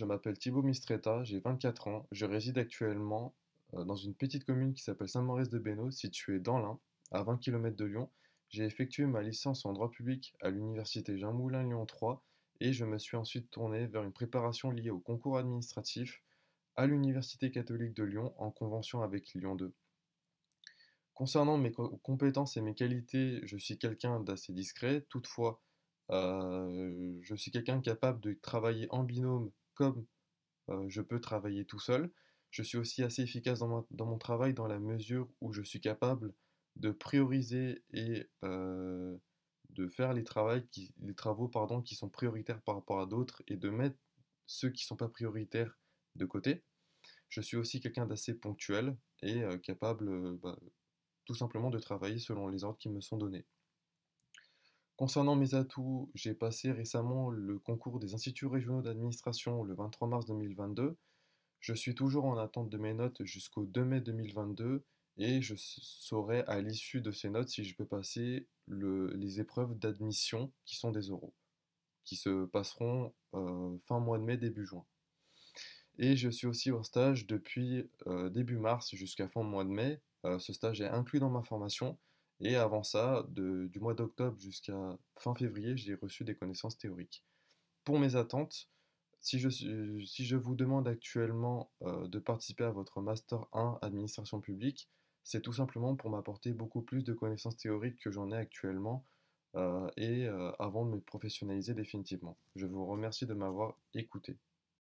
Je m'appelle Thibaut Mistretta, j'ai 24 ans, je réside actuellement euh, dans une petite commune qui s'appelle Saint-Maurice-de-Bénaud, située dans l'Ain, à 20 km de Lyon. J'ai effectué ma licence en droit public à l'université Jean Moulin Lyon 3 et je me suis ensuite tourné vers une préparation liée au concours administratif à l'université catholique de Lyon en convention avec Lyon 2. Concernant mes compétences et mes qualités, je suis quelqu'un d'assez discret, toutefois euh, je suis quelqu'un capable de travailler en binôme comme je peux travailler tout seul, je suis aussi assez efficace dans, mon travail dans la mesure où je suis capable de prioriser et de faire les, travaux qui sont prioritaires par rapport à d'autres et de mettre ceux qui ne sont pas prioritaires de côté. Je suis aussi quelqu'un d'assez ponctuel et capable bah, tout simplement de travailler selon les ordres qui me sont donnés. Concernant mes atouts, j'ai passé récemment le concours des instituts régionaux d'administration le 23 mars 2022. Je suis toujours en attente de mes notes jusqu'au 2 mai 2022 et je saurai à l'issue de ces notes si je peux passer les épreuves d'admission qui sont des oraux, qui se passeront euh, fin mois de mai, début juin. Et je suis aussi en stage depuis euh, début mars jusqu'à fin mois de mai. Euh, ce stage est inclus dans ma formation. Et avant ça, du mois d'octobre jusqu'à fin février, j'ai reçu des connaissances théoriques. Pour mes attentes, si je, vous demande actuellement euh, de participer à votre Master 1 Administration publique, c'est tout simplement pour m'apporter beaucoup plus de connaissances théoriques que j'en ai actuellement euh, et euh, avant de me professionnaliser définitivement. Je vous remercie de m'avoir écouté.